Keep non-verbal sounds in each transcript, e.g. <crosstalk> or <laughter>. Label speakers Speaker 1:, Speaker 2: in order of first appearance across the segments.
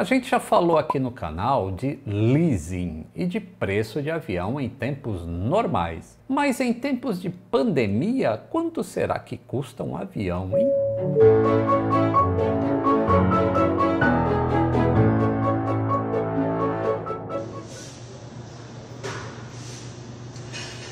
Speaker 1: A gente já falou aqui no canal de leasing e de preço de avião em tempos normais. Mas em tempos de pandemia, quanto será que custa um avião, hein?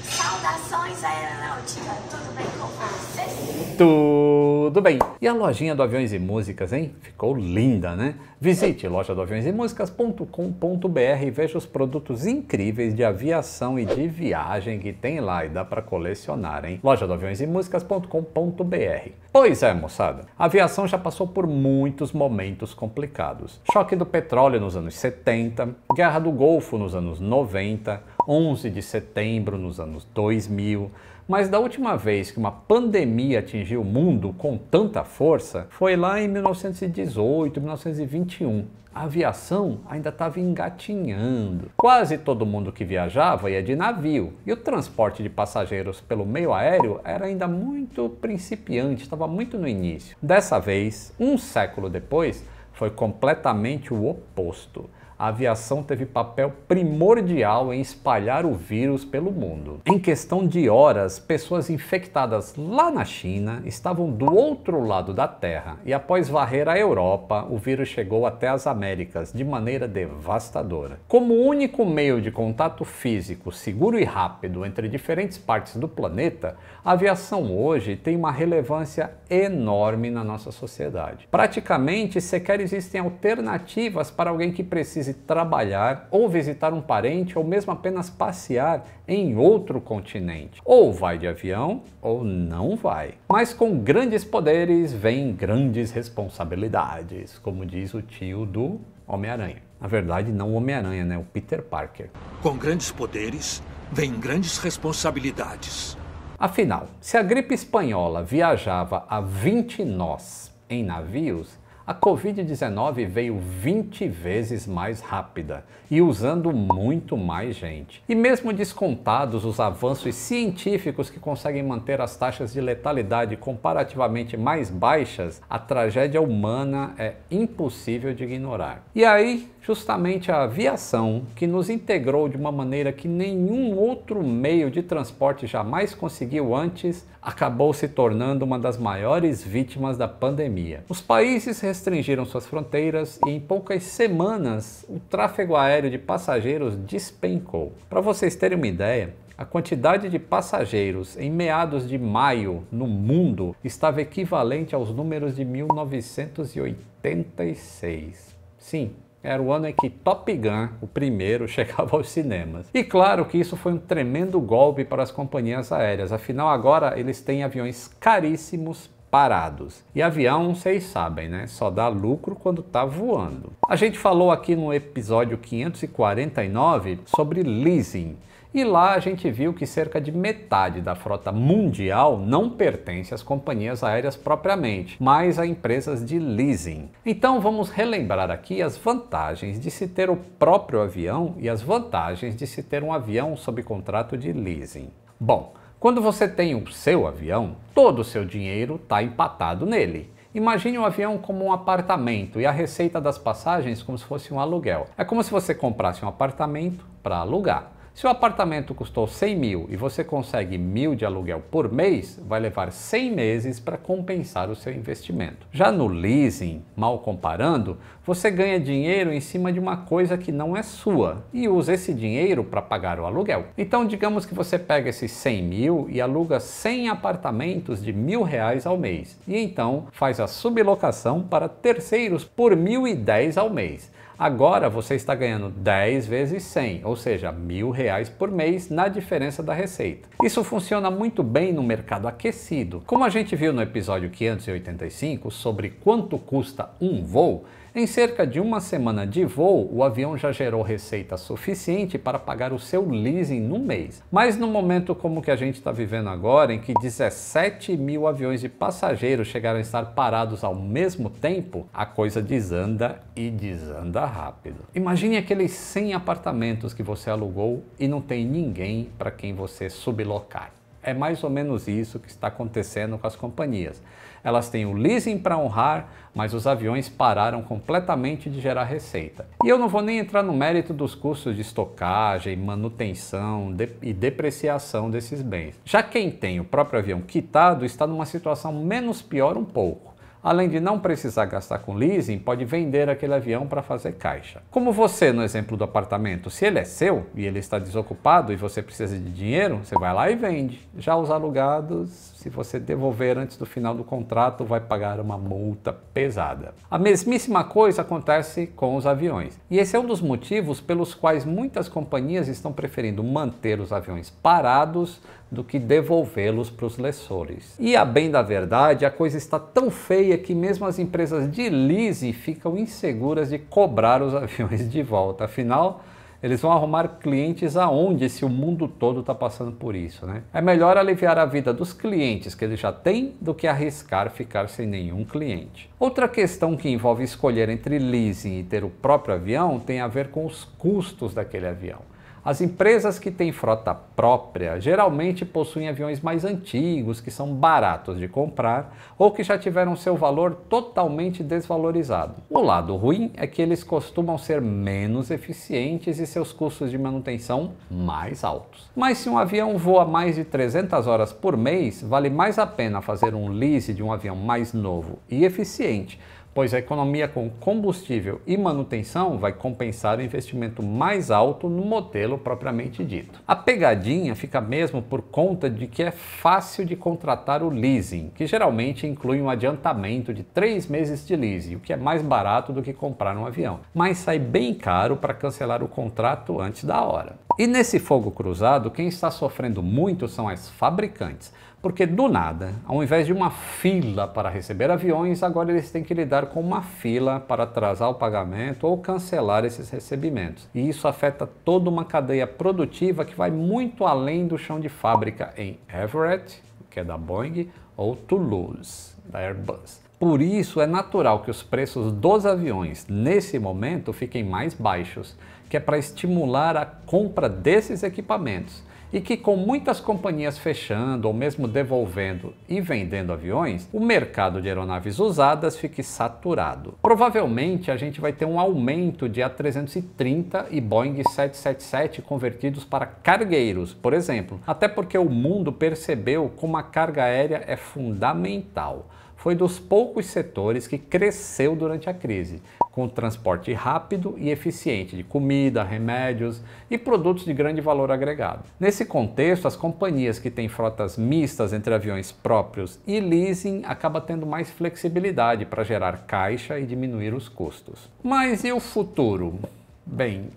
Speaker 1: Saudações aeronáutica, tudo bem com vocês? Tudo bem. E a lojinha do Aviões e Músicas, hein? Ficou linda, né? Visite loja do Aviões e Músicas.com.br e veja os produtos incríveis de aviação e de viagem que tem lá e dá para colecionar, hein? Loja do Aviões e Músicas.com.br. Pois é, moçada, a aviação já passou por muitos momentos complicados. Choque do petróleo nos anos 70, Guerra do Golfo nos anos 90, 11 de setembro nos anos 2000, mas da última vez que uma pandemia atingiu o mundo com tanta força foi lá em 1918, 1921. A aviação ainda estava engatinhando. Quase todo mundo que viajava ia de navio e o transporte de passageiros pelo meio aéreo era ainda muito principiante, estava muito no início. Dessa vez, um século depois, foi completamente o oposto a aviação teve papel primordial em espalhar o vírus pelo mundo. Em questão de horas, pessoas infectadas lá na China estavam do outro lado da Terra e, após varrer a Europa, o vírus chegou até as Américas de maneira devastadora. Como único meio de contato físico seguro e rápido entre diferentes partes do planeta, a aviação hoje tem uma relevância enorme na nossa sociedade. Praticamente sequer existem alternativas para alguém que precisa trabalhar ou visitar um parente ou mesmo apenas passear em outro continente. Ou vai de avião ou não vai. Mas com grandes poderes vem grandes responsabilidades, como diz o tio do Homem-Aranha. Na verdade, não o Homem-Aranha, né? O Peter Parker. Com grandes poderes vem grandes responsabilidades. Afinal, se a gripe espanhola viajava a 20 nós em navios, a Covid-19 veio 20 vezes mais rápida e usando muito mais gente. E mesmo descontados os avanços científicos que conseguem manter as taxas de letalidade comparativamente mais baixas, a tragédia humana é impossível de ignorar. E aí, justamente a aviação, que nos integrou de uma maneira que nenhum outro meio de transporte jamais conseguiu antes, acabou se tornando uma das maiores vítimas da pandemia. Os países restringiram suas fronteiras e em poucas semanas o tráfego aéreo de passageiros despencou. Para vocês terem uma ideia, a quantidade de passageiros em meados de maio no mundo estava equivalente aos números de 1986. Sim, era o ano em que Top Gun, o primeiro, <laughs> chegava aos cinemas. E claro que isso foi um tremendo golpe para as companhias aéreas, afinal agora eles têm aviões caríssimos parados. E avião, vocês sabem, né? Só dá lucro quando tá voando. A gente falou aqui no episódio 549 sobre leasing. E lá a gente viu que cerca de metade da frota mundial não pertence às companhias aéreas propriamente, mas a empresas de leasing. Então vamos relembrar aqui as vantagens de se ter o próprio avião e as vantagens de se ter um avião sob contrato de leasing. Bom, quando você tem o seu avião, todo o seu dinheiro está empatado nele. Imagine um avião como um apartamento e a receita das passagens como se fosse um aluguel. É como se você comprasse um apartamento para alugar. Se o apartamento custou 100 mil e você consegue mil de aluguel por mês, vai levar 100 meses para compensar o seu investimento. Já no leasing, mal comparando, você ganha dinheiro em cima de uma coisa que não é sua e usa esse dinheiro para pagar o aluguel. Então, digamos que você pega esses 100 mil e aluga 100 apartamentos de mil reais ao mês e então faz a sublocação para terceiros por 1.010 ao mês. Agora você está ganhando 10 vezes 100, ou seja, mil reais por mês na diferença da receita. Isso funciona muito bem no mercado aquecido. Como a gente viu no episódio 585 sobre quanto custa um voo, em cerca de uma semana de voo, o avião já gerou receita suficiente para pagar o seu leasing no mês. Mas no momento como que a gente está vivendo agora, em que 17 mil aviões de passageiros chegaram a estar parados ao mesmo tempo, a coisa desanda e desanda rápido. Imagine aqueles 100 apartamentos que você alugou e não tem ninguém para quem você sublocar é mais ou menos isso que está acontecendo com as companhias. Elas têm o leasing para honrar, mas os aviões pararam completamente de gerar receita. E eu não vou nem entrar no mérito dos custos de estocagem, manutenção de e depreciação desses bens. Já quem tem o próprio avião quitado está numa situação menos pior um pouco além de não precisar gastar com leasing, pode vender aquele avião para fazer caixa. Como você, no exemplo do apartamento, se ele é seu e ele está desocupado e você precisa de dinheiro, você vai lá e vende. Já os alugados, se você devolver antes do final do contrato, vai pagar uma multa pesada. A mesmíssima coisa acontece com os aviões. E esse é um dos motivos pelos quais muitas companhias estão preferindo manter os aviões parados do que devolvê-los para os lessores. E a bem da verdade, a coisa está tão feia que mesmo as empresas de leasing ficam inseguras de cobrar os <laughs> aviões de volta. Afinal, eles vão arrumar clientes aonde se o mundo todo está passando por isso, né? É melhor aliviar a vida dos clientes que eles já têm do que arriscar ficar sem nenhum cliente. Outra questão que envolve escolher entre leasing e ter o próprio avião tem a ver com os custos daquele avião. As empresas que têm frota própria geralmente possuem aviões mais antigos, que são baratos de comprar ou que já tiveram seu valor totalmente desvalorizado. O lado ruim é que eles costumam ser menos eficientes e seus custos de manutenção mais altos. Mas se um avião voa mais de 300 horas por mês, vale mais a pena fazer um lease de um avião mais novo e eficiente pois a economia com combustível e manutenção vai compensar o investimento mais alto no modelo propriamente dito. A pegadinha fica mesmo por conta de que é fácil de contratar o leasing, que geralmente inclui um adiantamento de três meses de leasing, o que é mais barato do que comprar um avião, mas sai bem caro para cancelar o contrato antes da hora. E nesse fogo cruzado, quem está sofrendo muito são as fabricantes porque do nada, ao invés de uma fila para receber aviões, agora eles têm que lidar com uma fila para atrasar o pagamento ou cancelar esses recebimentos. E isso afeta toda uma cadeia produtiva que vai muito além do chão de fábrica em Everett, que é da Boeing, ou Toulouse, da Airbus. Por isso, é natural que os preços dos aviões nesse momento fiquem mais baixos, que é para estimular a compra desses equipamentos e que, com muitas companhias fechando ou mesmo devolvendo e vendendo aviões, o mercado de aeronaves usadas fique saturado. Provavelmente a gente vai ter um aumento de A330 e Boeing 777 convertidos para cargueiros, por exemplo, até porque o mundo percebeu como a carga aérea é fundamental foi dos poucos setores que cresceu durante a crise, com transporte rápido e eficiente de comida, remédios e produtos de grande valor agregado. Nesse contexto, as companhias que têm frotas mistas entre aviões próprios e leasing acabam tendo mais flexibilidade para gerar caixa e diminuir os custos. Mas e o futuro? Bem,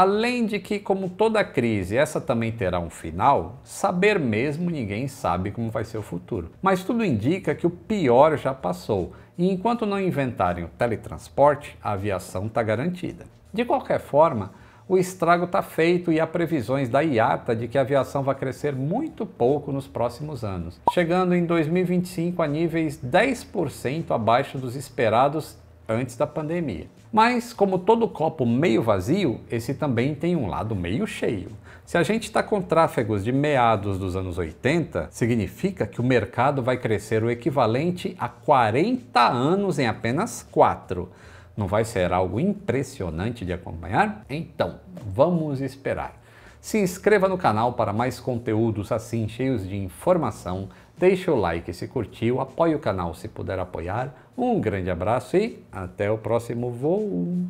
Speaker 1: Além de que, como toda crise, essa também terá um final, saber mesmo ninguém sabe como vai ser o futuro. Mas tudo indica que o pior já passou e enquanto não inventarem o teletransporte, a aviação está garantida. De qualquer forma, o estrago está feito e há previsões da IATA de que a aviação vai crescer muito pouco nos próximos anos, chegando em 2025 a níveis 10% abaixo dos esperados antes da pandemia. Mas, como todo copo meio vazio, esse também tem um lado meio cheio. Se a gente está com tráfegos de meados dos anos 80, significa que o mercado vai crescer o equivalente a 40 anos em apenas 4. Não vai ser algo impressionante de acompanhar? Então, vamos esperar. Se inscreva no canal para mais conteúdos assim cheios de informação, deixe o like se curtiu, apoie o canal se puder apoiar um grande abraço e até o próximo voo!